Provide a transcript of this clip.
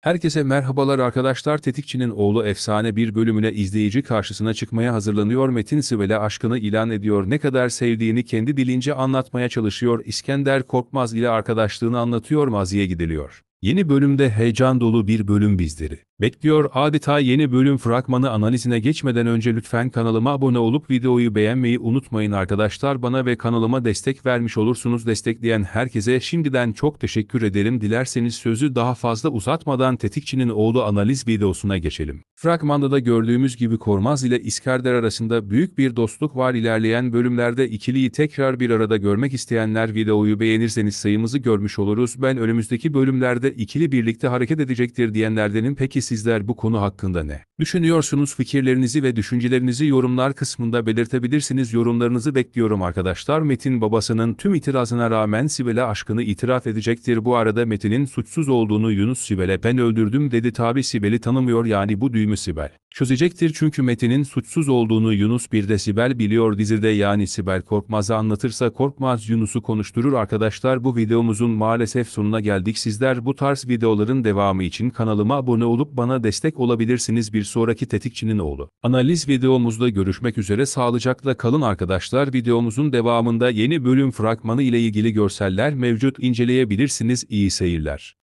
Herkese merhabalar arkadaşlar Tetikçinin Oğlu Efsane bir bölümüne izleyici karşısına çıkmaya hazırlanıyor Metin Sivel'e aşkını ilan ediyor ne kadar sevdiğini kendi dilince anlatmaya çalışıyor İskender Korkmaz ile arkadaşlığını anlatıyor maziye gidiliyor. Yeni bölümde heyecan dolu bir bölüm bizleri. Bekliyor adeta yeni bölüm fragmanı analizine geçmeden önce lütfen kanalıma abone olup videoyu beğenmeyi unutmayın arkadaşlar. Bana ve kanalıma destek vermiş olursunuz. Destekleyen herkese şimdiden çok teşekkür ederim. Dilerseniz sözü daha fazla uzatmadan tetikçinin oğlu analiz videosuna geçelim. Fragmanda da gördüğümüz gibi Kormaz ile İskender arasında büyük bir dostluk var. İlerleyen bölümlerde ikiliyi tekrar bir arada görmek isteyenler videoyu beğenirseniz sayımızı görmüş oluruz. Ben önümüzdeki bölümlerde dönemde ikili birlikte hareket edecektir diyenlerdenin Peki sizler bu konu hakkında ne? Düşünüyorsunuz fikirlerinizi ve düşüncelerinizi yorumlar kısmında belirtebilirsiniz. Yorumlarınızı bekliyorum arkadaşlar. Metin babasının tüm itirazına rağmen Sibel'e aşkını itiraf edecektir. Bu arada Metin'in suçsuz olduğunu Yunus Sibel'e ben öldürdüm dedi. Tabi Sibel'i tanımıyor yani bu düğümü Sibel çözecektir çünkü Metin'in suçsuz olduğunu Yunus bir desibel biliyor dizide yani Sibel Korkmaz'ı anlatırsa Korkmaz Yunus'u konuşturur arkadaşlar bu videomuzun maalesef sonuna geldik sizler bu tarz videoların devamı için kanalıma abone olup bana destek olabilirsiniz bir sonraki tetikçinin oğlu. Analiz videomuzda görüşmek üzere sağlıcakla kalın arkadaşlar videomuzun devamında yeni bölüm fragmanı ile ilgili görseller mevcut inceleyebilirsiniz iyi seyirler.